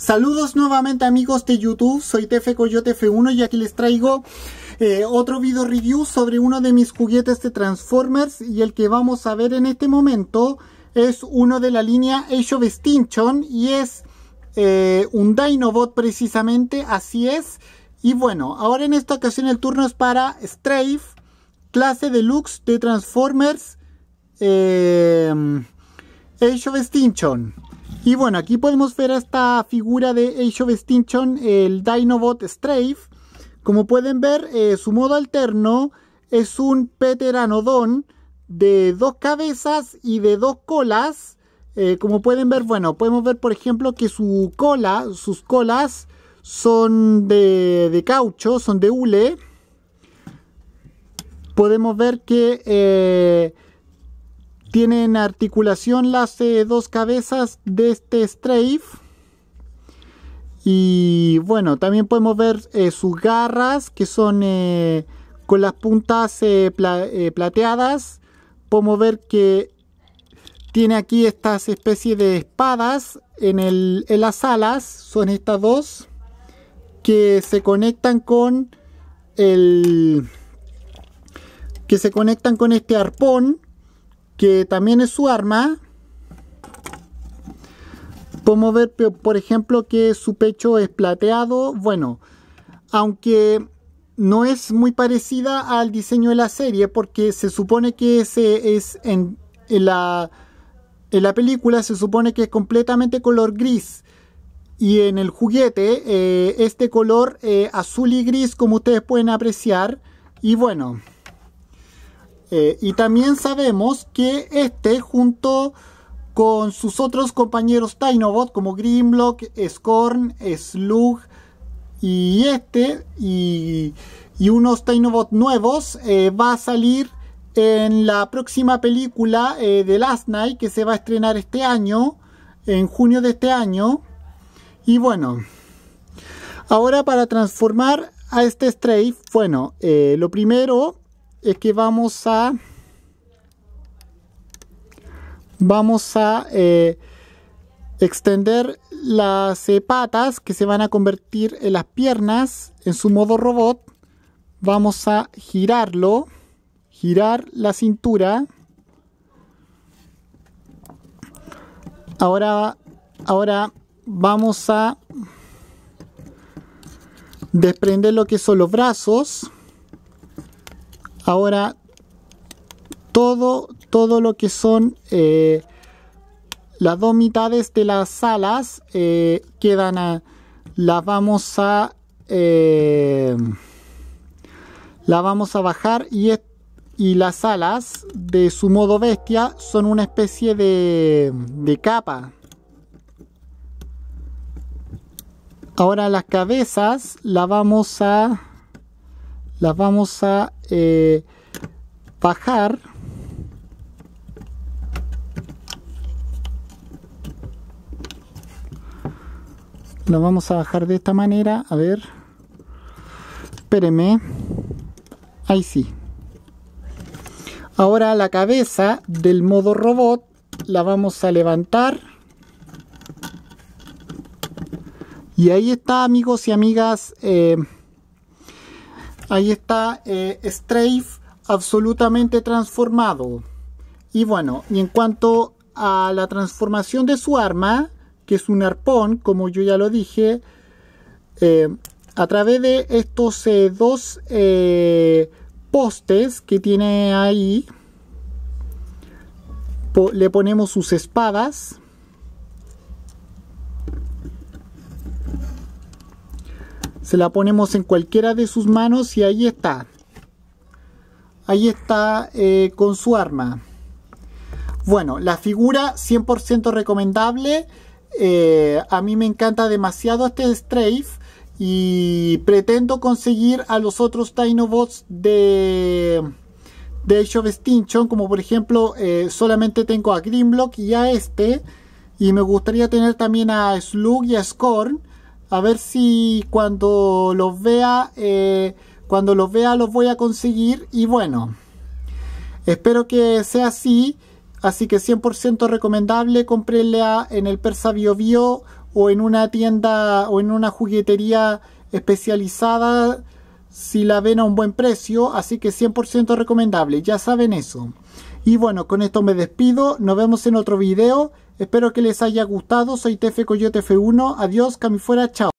Saludos nuevamente amigos de YouTube, soy Tefe Coyote F1 y aquí les traigo eh, otro video review sobre uno de mis juguetes de Transformers y el que vamos a ver en este momento es uno de la línea Age of Extinction y es eh, un Dinobot precisamente, así es. Y bueno, ahora en esta ocasión el turno es para Strafe, clase deluxe de Transformers eh, Age of Extinction. Y bueno, aquí podemos ver a esta figura de Age of Extinction, el Dinobot Strafe. Como pueden ver, eh, su modo alterno es un Pteranodon de dos cabezas y de dos colas. Eh, como pueden ver, bueno, podemos ver por ejemplo que su cola, sus colas son de, caucho, son de hule. Podemos ver que... Eh, tienen articulación las dos cabezas de este strafe. Y bueno, también podemos ver eh, sus garras que son eh, con las puntas eh, plateadas. Podemos ver que tiene aquí estas especies de espadas en, en las alas. Son estas dos que se conectan con el que se conectan con este arpón que también es su arma. Podemos ver, por ejemplo, que su pecho es plateado. Bueno, aunque no es muy parecida al diseño de la serie, porque se supone que ese es en, la, en la película, se supone que es completamente color gris. Y en el juguete, eh, este color eh, azul y gris, como ustedes pueden apreciar. Y bueno. Eh, y también sabemos que este, junto con sus otros compañeros Tainobot, como Grimlock, Scorn, Slug y este, y, unos Tainobot nuevos, eh, va a salir en la próxima película eh, de Last Night que se va a estrenar este año, en junio de este año. Y bueno, ahora para transformar a este Strafe, bueno, lo primero es que vamos a vamos a eh, extender las patas que se van a convertir en las piernas en su modo robot vamos a girarlo girar la cintura ahora ahora vamos a desprender lo que son los brazos Ahora, todo, todo lo que son eh, las dos mitades de las alas eh, quedan a, las vamos a eh, la vamos a bajar y, y, las alas de su modo bestia son una especie de, de capa ahora las cabezas las vamos a las vamos a eh, bajar las vamos a bajar de esta manera a ver espérenme ahí sí ahora la cabeza del modo robot la vamos a levantar y ahí está amigos y amigas eh, Ahí está eh, Strafe absolutamente transformado. Y bueno, y en cuanto a la transformación de su arma, que es un arpón, como yo ya lo dije, eh, a través de estos eh, dos eh, postes que tiene ahí, le ponemos sus espadas se la ponemos en cualquiera de sus manos y ahí está ahí está eh, con su arma bueno la figura 100% recomendable eh, a mí me encanta demasiado este strafe y pretendo conseguir a los otros Dinobots de, de Age of Extinction como por ejemplo eh, solamente tengo a Greenblock y a este y me gustaría tener también a Slug y a Scorn a ver si cuando los vea, eh, cuando los vea los voy a conseguir. Y bueno, espero que sea así. Así que 100% recomendable comprenla en el Persa Bio Bio o en una tienda o en una juguetería especializada si la ven a un buen precio, así que 100% recomendable, ya saben eso. Y bueno, con esto me despido, nos vemos en otro video, espero que les haya gustado, soy TF Coyote F1, adiós, cami fuera, chao.